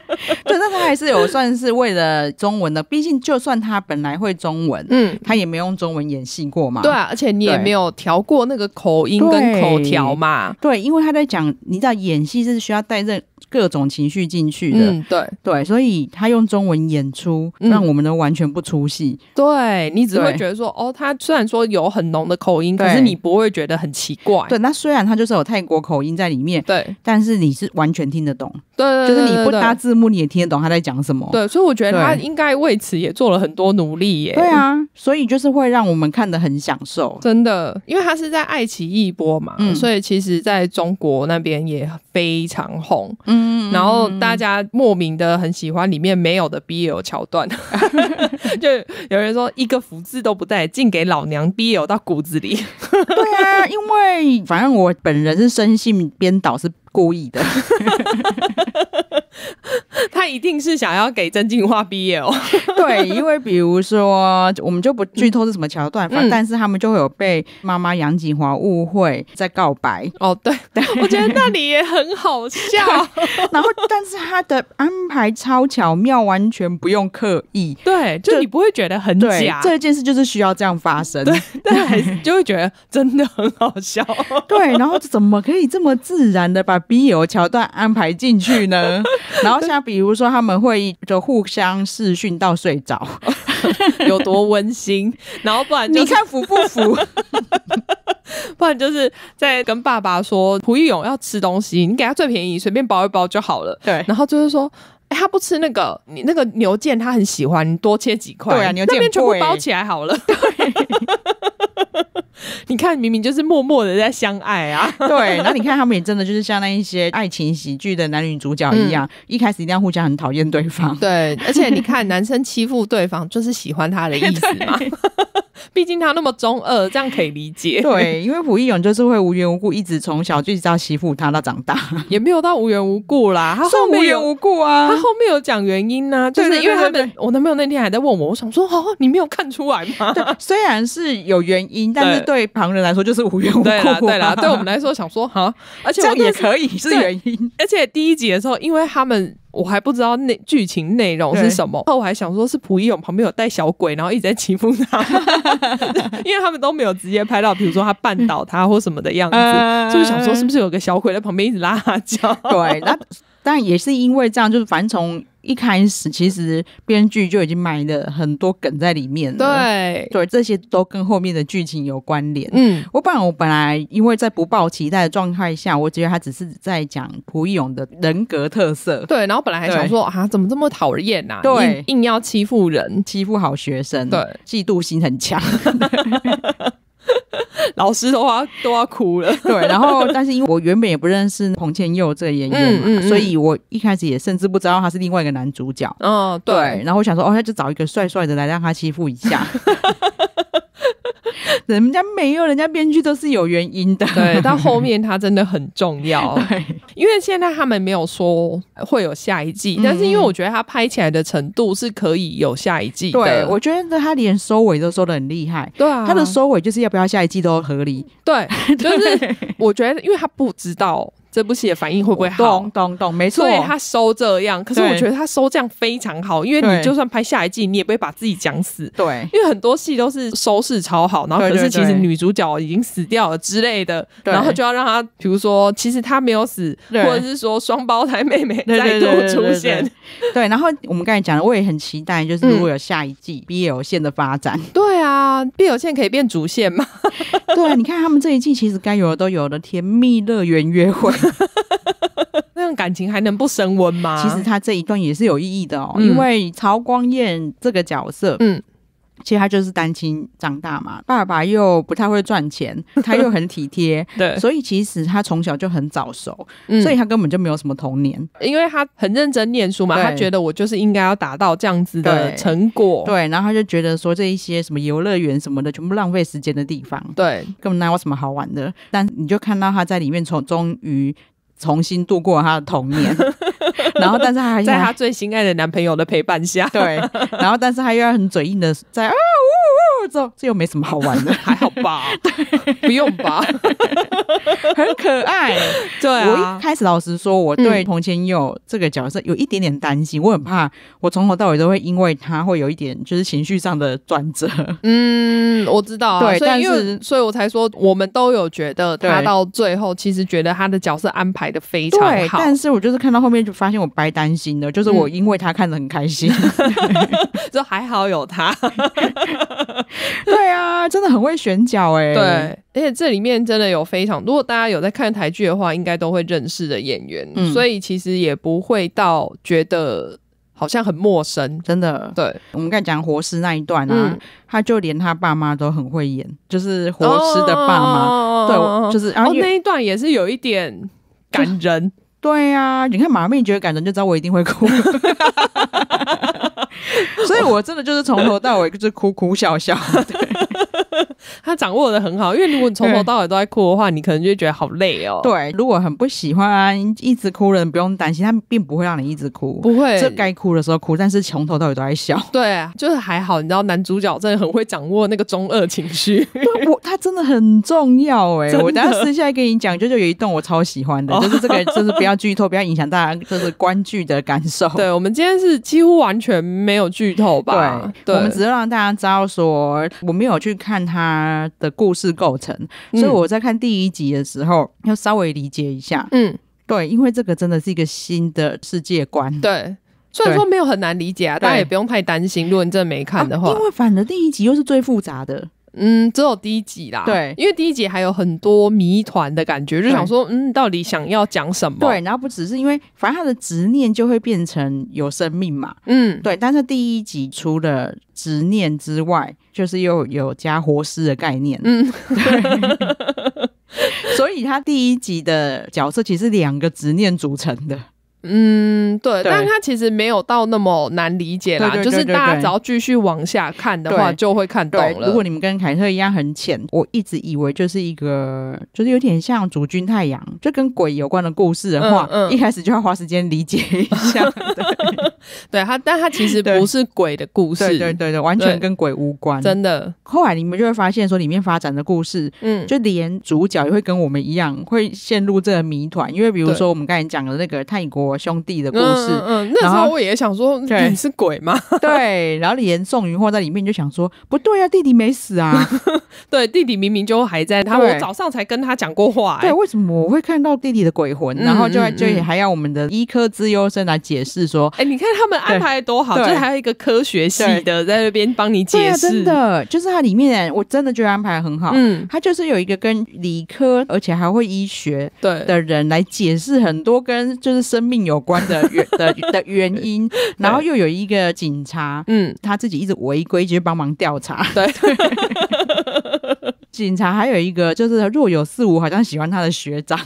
但他还是有算是为了中文的，毕竟就算他本来会中文，嗯，他也没用中文演戏过嘛。对啊，而且你也没有调过那个口音跟口条嘛。对，因为他在讲，你知道演戏是需要带任。各种情绪进去的，对对，所以他用中文演出，让我们都完全不出戏。对你只会觉得说，哦，他虽然说有很浓的口音，可是你不会觉得很奇怪。对，那虽然他就是有泰国口音在里面，对，但是你是完全听得懂。对，就是你不加字幕，你也听得懂他在讲什么。对，所以我觉得他应该为此也做了很多努力耶。对啊，所以就是会让我们看得很享受，真的，因为他是在爱奇艺播嘛，嗯、所以其实在中国那边也非常红。然后大家莫名的很喜欢里面没有的 BL 桥段，<laughs> 就有人说一个“福”字都不带，竟给老娘 BL 到骨子里。对啊，因为反正我本人是深信编导是故意的。<laughs> <laughs> 他一定是想要给曾静华毕业哦。<laughs> 对，因为比如说我们就不剧透是什么桥段，但是他们就会有被妈妈杨锦华误会，在告白。哦，对，我觉得那里也很好笑。<laughs> 然后，但是他的安排超巧妙，完全不用刻意。对，就你不会觉得很假。这件事就是需要这样发生。对，但还是就会觉得真的很好笑。对，然后怎么可以这么自然的把 BL 桥段安排进去呢？然后下。比如说，他们会就互相视训到睡着，<laughs> 有多温馨。然后不然，你看服不服？<laughs> 不然就是在跟爸爸说，胡一勇要吃东西，你给他最便宜，随便包一包就好了。对，然后就是说，哎，他不吃那个，你那个牛腱他很喜欢，多切几块，对啊，牛腱全部包起来好了。对。<laughs> 你看，明明就是默默的在相爱啊！<laughs> 对，然后你看他们也真的就是像那一些爱情喜剧的男女主角一样，一开始一定要互相很讨厌对方。对，而且你看男生欺负对方，就是喜欢他的意思嘛。<laughs> 毕竟他那么中二，这样可以理解。<laughs> 对，因为朴义勇就是会无缘无故一直从小就知道欺负他到长大，也没有到无缘无故啦。他是无缘无故啊，他后面有讲原因呢，就是因为他们。我男朋友那天还在问我，我想说哦，你没有看出来吗？<laughs> 虽然是有原因，但是对旁人来说就是无缘无故。对啦，对我们来说想说好，而且我也可以是原因。而且第一集的时候，因为他们。我还不知道那剧情内容是什么，后我还想说是朴一勇旁边有带小鬼，然后一直在欺负他，<laughs> 因为他们都没有直接拍到，比如说他绊倒他或什么的样子，就是想说是不是有个小鬼在旁边一直拉他脚？对，那当然也是因为这样，就是反正从。一开始其实编剧就已经埋了很多梗在里面，对对，这些都跟后面的剧情有关联。嗯，我不然我本来因为在不抱期待的状态下，我觉得他只是在讲蒲一勇的人格特色，对。然后本来还想说啊，怎么这么讨厌啊，对，硬要欺负人，欺负好学生，对，嫉妒心很强。<laughs> <laughs> 老师都要都要哭了，<laughs> 对，然后但是因为我原本也不认识彭千佑这个演员嘛，所以我一开始也甚至不知道他是另外一个男主角，嗯，对，然后我想说，哦，那就找一个帅帅的来让他欺负一下。<laughs> <laughs> 人家没有，人家编剧都是有原因的。对，<laughs> 到后面他真的很重要。对，因为现在他们没有说会有下一季，但是因为我觉得他拍起来的程度是可以有下一季。对，我觉得他连收尾都说的很厉害。对啊，他的收尾就是要不要下一季都合理。对，就是 <laughs> 我觉得，因为他不知道。这部戏的反应会不会好？懂懂懂，没错。所以他收这样，可是我觉得他收这样非常好，因为你就算拍下一季，你也不会把自己讲死。对，因为很多戏都是收视超好，然后可是其实女主角已经死掉了之类的，然后就要让他，比如说其实他没有死，或者是说双胞胎妹妹再度出现。对，然后我们刚才讲的，我也很期待，就是如果有下一季，必有线的发展。<laughs> 对啊，必有线可以变主线吗？对你看他们这一季其实该有的都有的，甜蜜乐园约会。<laughs> 那种感情还能不升温吗？其实他这一段也是有意义的哦，因为曹光彦这个角色，嗯。其实他就是单亲长大嘛，<laughs> 爸爸又不太会赚钱，<laughs> 他又很体贴，对，所以其实他从小就很早熟，所以他根本就没有什么童年，因为他很认真念书嘛，他觉得我就是应该要达到这样子的成果，对，然后他就觉得说这一些什么游乐园什么的，全部浪费时间的地方，对，根本哪有什么好玩的，但你就看到他在里面从终于重新度过了他的童年。<laughs> <laughs> 然后，但是还在她最心爱的男朋友的陪伴下，对。然后，但是她又要很嘴硬的在啊。这又没什么好玩的，还好吧？不用吧？很可爱，对啊。开始老实说，我对佟天佑这个角色有一点点担心，我很怕我从头到尾都会因为他会有一点就是情绪上的转折。嗯，我知道，对，但是所以我才说我们都有觉得他到最后其实觉得他的角色安排的非常好，但是我就是看到后面就发现我白担心了，就是我因为他看的很开心，就还好有他。<laughs> 对啊，真的很会选角哎。对，而且这里面真的有非常，如果大家有在看台剧的话，应该都会认识的演员，所以其实也不会到觉得好像很陌生。真的，对我们才讲活尸那一段啊，他就连他爸妈都很会演，就是活尸的爸妈。对，就是然后那一段也是有一点感人。对啊，你看马妹觉得感人，就知道我一定会哭。<laughs> <laughs> 所以，我真的就是从头到尾就是哭哭笑笑。他掌握的很好，因为如果你从头到尾都在哭的话，你可能就觉得好累哦。对，如果很不喜欢一直哭的人，不用担心，他并不会让你一直哭，不会。这该哭的时候哭，但是从头到尾都在笑。对啊，就是还好，你知道男主角真的很会掌握那个中二情绪，我他真的很重要哎。我等下私下来跟你讲，就就有一段我超喜欢的，就是这个，就是不要剧透，不要影响大家就是观剧的感受。对，我们今天是几乎完全没有剧透吧？对，我们只是让大家知道说，我没有去看他。他的故事构成，所以我在看第一集的时候要稍微理解一下。嗯，对，因为这个真的是一个新的世界观。对，虽然说没有很难理解啊，大家也不用太担心。如果你没看的话，因为反而第一集又是最复杂的。嗯，只有第一集啦。对，因为第一集还有很多谜团的感觉，就想说，嗯，到底想要讲什么？对，然后不只是因为，反正他的执念就会变成有生命嘛。嗯，对。但是第一集除了执念之外，就是又有加活尸的概念。嗯，对。<laughs> 所以他第一集的角色其实两个执念组成的。嗯，对，但它其实没有到那么难理解啦，就是大家只要继续往下看的话，就会看懂了。如果你们跟凯特一样很浅，我一直以为就是一个，就是有点像《主君太阳》，就跟鬼有关的故事的话，一开始就要花时间理解一下。<laughs> 对他，但他其实 <laughs> 不是鬼的故事，对对对对，完全跟鬼无关，真的。后来你们就会发现，说里面发展的故事，嗯，就连主角也会跟我们一样，会陷入这个谜团，因为比如说我们刚才讲的那个泰国。兄弟的故事，嗯，那时候我也想说，你是鬼吗？对，然后严宋云或在里面，就想说，不对啊，弟弟没死啊。<laughs> <laughs> 对弟弟明明就还在他，我早上才跟他讲过话。对，为什么我会看到弟弟的鬼魂？然后就就还要我们的医科资优生来解释说：哎，你看他们安排多好，就是还有一个科学系的在那边帮你解释。真的，就是它里面我真的觉得安排很好。嗯，他就是有一个跟理科而且还会医学对的人来解释很多跟就是生命有关的 <laughs> 原的的原因，然后又有一个警察，嗯，他自己一直违规就帮忙调查。对。<laughs> 警察还有一个就是若有似无，好像喜欢他的学长。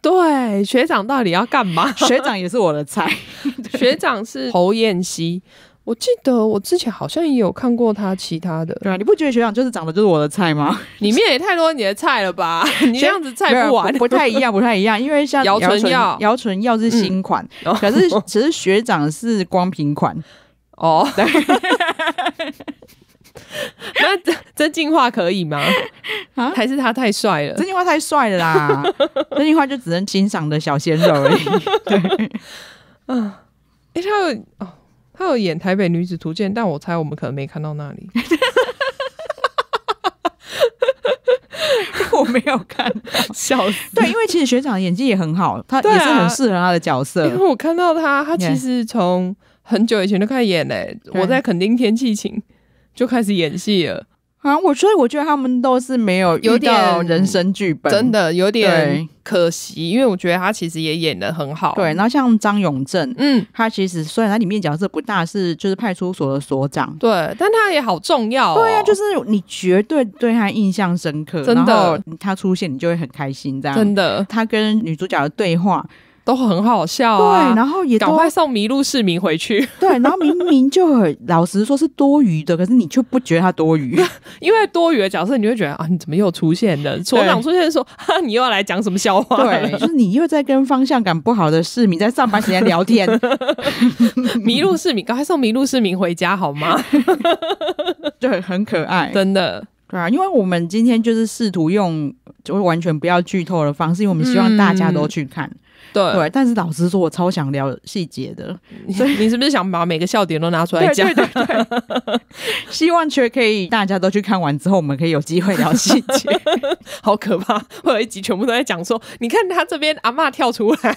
对，学长到底要干嘛？<laughs> 学长也是我的菜。<laughs> 学长是侯彦希，我记得我之前好像也有看过他其他的。对啊，你不觉得学长就是长得就是我的菜吗？里面也太多你的菜了吧？<laughs> 你这样子菜不完，不太一样，不太一样。因为像姚纯耀，姚纯耀是新款，可是其实学长是光平款。哦。<laughs> 那真进化可以吗？还是他太帅了？真进化太帅了啦！真 <laughs> 进化就只能欣赏的小鲜肉而已。<laughs> 对，嗯，哎，他有哦，他有演《台北女子图鉴》，但我猜我们可能没看到那里。我没有看笑死！对，因为其实学长演技也很好，他也是很适合他的角色。因我看到他，他其实从很久以前就开始演嘞。我在垦丁天气晴。就开始演戏了啊！我所以我觉得他们都是没有有到人生剧本，真的有点可惜，因为我觉得他其实也演的很好。对，然后像张永正，嗯，他其实虽然他里面角色不大，是就是派出所的所长，对，但他也好重要。对啊，就是你绝对对他印象深刻，真的，他出现你就会很开心，这样真的。他跟女主角的对话。都很好笑啊！对，然后也赶快送迷路市民回去。<laughs> 对，然后明明就很老实说，是多余的，可是你却不觉得它多余，<laughs> 因为多余的角色，你会觉得啊，你怎么又出现了？所长出现说哈，你又要来讲什么笑话对，就是你又在跟方向感不好的市民在上班时间聊天。<laughs> 迷路市民，赶快送迷路市民回家好吗？就很很可爱，真的。对啊，因为我们今天就是试图用就完全不要剧透的方式，因我们希望大家都去看。对，但是老实说，我超想聊细节的，所以你是不是想把每个笑点都拿出来讲？对对对，<laughs> 希望却可以，大家都去看完之后，我们可以有机会聊细节。<laughs> 好可怕，会有一集全部都在讲说，你看他这边阿妈跳出来，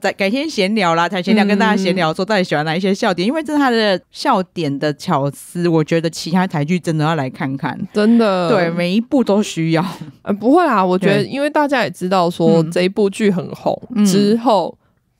改 <laughs> 改天闲聊啦，才闲聊跟大家闲聊说，到底喜欢哪一些笑点？因为这是他的笑点的巧思，我觉得其他台剧真的要来看看，真的，对，每一部都需要。呃，不会啊，我觉得因为大家也知。到说这一部剧很红之后，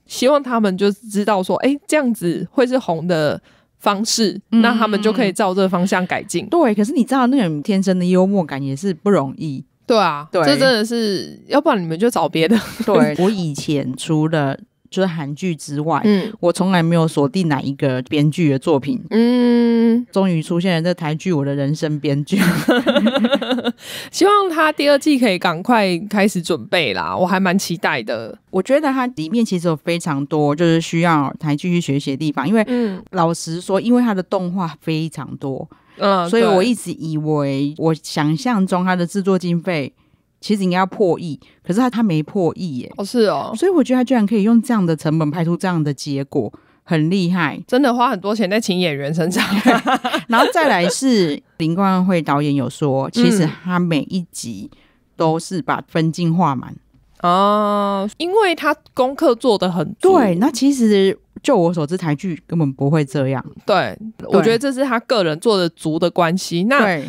希望他们就知道说，哎，这样子会是红的方式，那他们就可以照这方向改进。对，可是你知道那种天生的幽默感也是不容易。对啊，这真的是，要不然你们就找别的。对，<laughs> 我以前除了就是韩剧之外，嗯，我从来没有锁定哪一个编剧的作品。嗯。终于出现了这台剧，我的人生编剧。<laughs> 希望他第二季可以赶快开始准备啦，我还蛮期待的。我觉得它里面其实有非常多就是需要台剧去学习的地方，因为老实说，因为它的动画非常多，嗯，所以我一直以为我想象中它的制作经费其实应该破亿，可是它它没破亿耶。哦，是哦，所以我觉得它居然可以用这样的成本拍出这样的结果。很厉害，真的花很多钱在请演员身上，<laughs> 然后再来是 <laughs> 林冠慧导演有说，其实他每一集都是把分镜画满哦，因为他功课做的很多。对，那其实就我所知，台剧根本不会这样。对，我觉得这是他个人做的足的关系。那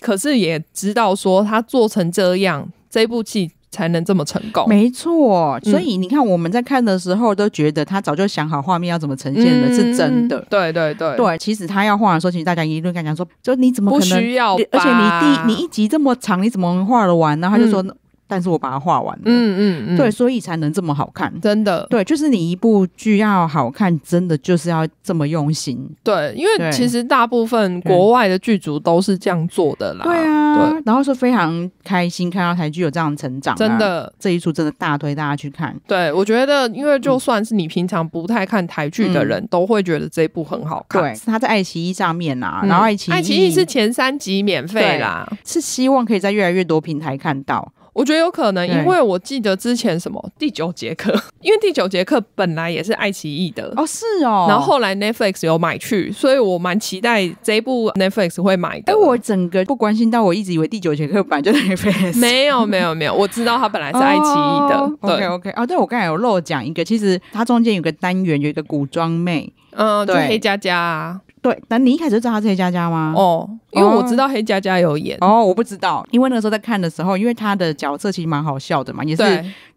可是也知道说他做成这样这部戏才能这么成功，没错。所以你看，我们在看的时候都觉得他早就想好画面要怎么呈现了，是真的。对对对，对。其实他要画的时候，其实大家一跟他讲说，就你怎么可能？而且你第你一集这么长，你怎么画得完呢？他就说。但是我把它画完，嗯嗯嗯，对，所以才能这么好看，真的，对，就是你一部剧要好看，真的就是要这么用心，对，因为其实大部分国外的剧组都是这样做的啦，对啊，然后是非常开心看到台剧有这样的成长，真的这一出真的大推大家去看，对我觉得，因为就算是你平常不太看台剧的人都会觉得这一部很好看，是他在爱奇艺上面拿，然后爱奇艺是前三集免费啦，是希望可以在越来越多平台看到。我觉得有可能，因为我记得之前什么第九节课，<laughs> 因为第九节课本来也是爱奇艺的哦，是哦，然后后来 Netflix 有买去，所以我蛮期待这一部 Netflix 会买。哎，我整个不关心到，我一直以为第九节课来就 Netflix。<laughs> 没有没有没有，我知道它本来是爱奇艺的。对，OK OK 哦，对，我刚才有漏讲一个，其实它中间有个单元，有一个古装妹，嗯，对，黑加加啊。对，那你一开始就知道他是黑加加吗？哦，因为我知道黑加加有演哦，我不知道，因为那个时候在看的时候，因为他的角色其实蛮好笑的嘛，也是。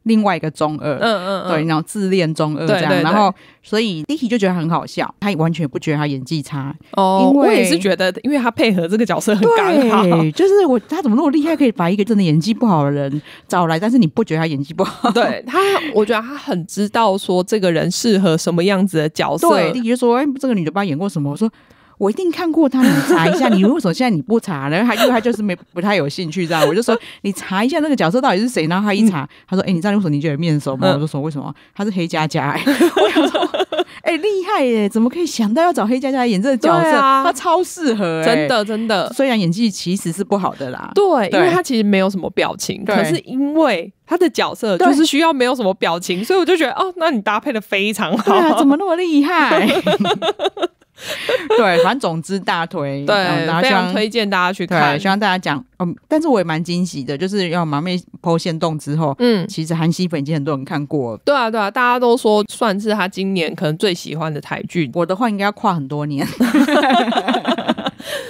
另外一个中二，嗯嗯，对，然后自恋中二这样，然后所以丽奇就觉得很好笑，他完全不觉得他演技差，哦，我也是觉得，因为他配合这个角色很刚好，就是我他怎么那么厉害，可以把一个真的演技不好的人找来，但是你不觉得他演技不好？对，他我觉得他很知道说这个人适合什么样子的角色。对，丽就说，哎，这个女主播演过什么？我说。我一定看过他，你查一下。你为什么现在你不查？然后他因为他就是没不太有兴趣，这样我就说你查一下那个角色到底是谁。然后他一查，他说：“ <laughs> 哎，你那个时候你觉得面熟吗？”我说：“为什么？”他是黑佳佳。我想说：<laughs> “哎，厉害耶！怎么可以想到要找黑佳佳演这个角色？他超适合，真的真的。虽然演技其实是不好的啦，对，因为他其实没有什么表情。可是因为他的角色就是需要没有什么表情，所以我就觉得哦，那你搭配的非常好，怎么那么厉害？” <laughs> <laughs> 对，反正总之大推，<laughs> 对，非常推荐大家去看，希望大家讲。嗯，但是我也蛮惊喜的，就是要马妹剖线洞之后，嗯，其实韩熙粉已经很多人看过。对啊，对啊，大家都说算是他今年可能最喜欢的台剧。我的话应该要跨很多年。<laughs>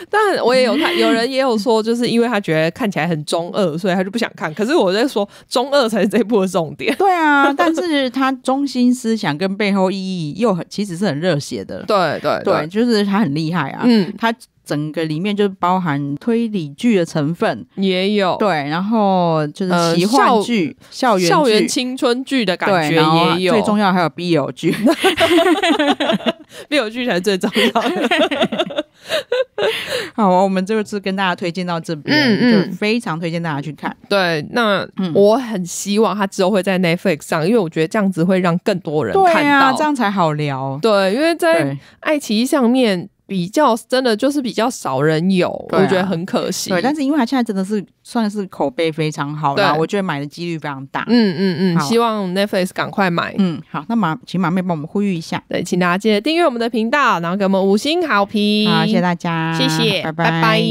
但我也有看，有人也有说，就是因为他觉得看起来很中二，所以他就不想看。可是我在说，中二才是这部的重点。对啊，但是他中心思想跟背后意义又很，其实是很热血的。<laughs> 对对对，就是他很厉害啊。嗯，他。整个里面就包含推理剧的成分，也有对，然后就是奇幻剧、校园、校园青春剧的感觉也有，最重要还有 BL 剧，BL 剧才是最重要的。<laughs> 好，我们这次跟大家推荐到这边，就非常推荐大家去看。对，那我很希望它之后会在 Netflix 上，因为我觉得这样子会让更多人看到，这样才好聊。对，因为在爱奇艺上面。比较真的就是比较少人有，我觉得很可惜。对，但是因为它现在真的是算是口碑非常好啦，我觉得买的几率非常大。嗯嗯嗯，希望 Netflix 赶快买。嗯，好，那马请马妹帮我们呼吁一下。对，请大家记得订阅我们的频道，然后给我们五星好评。好，谢谢大家，谢谢，拜拜。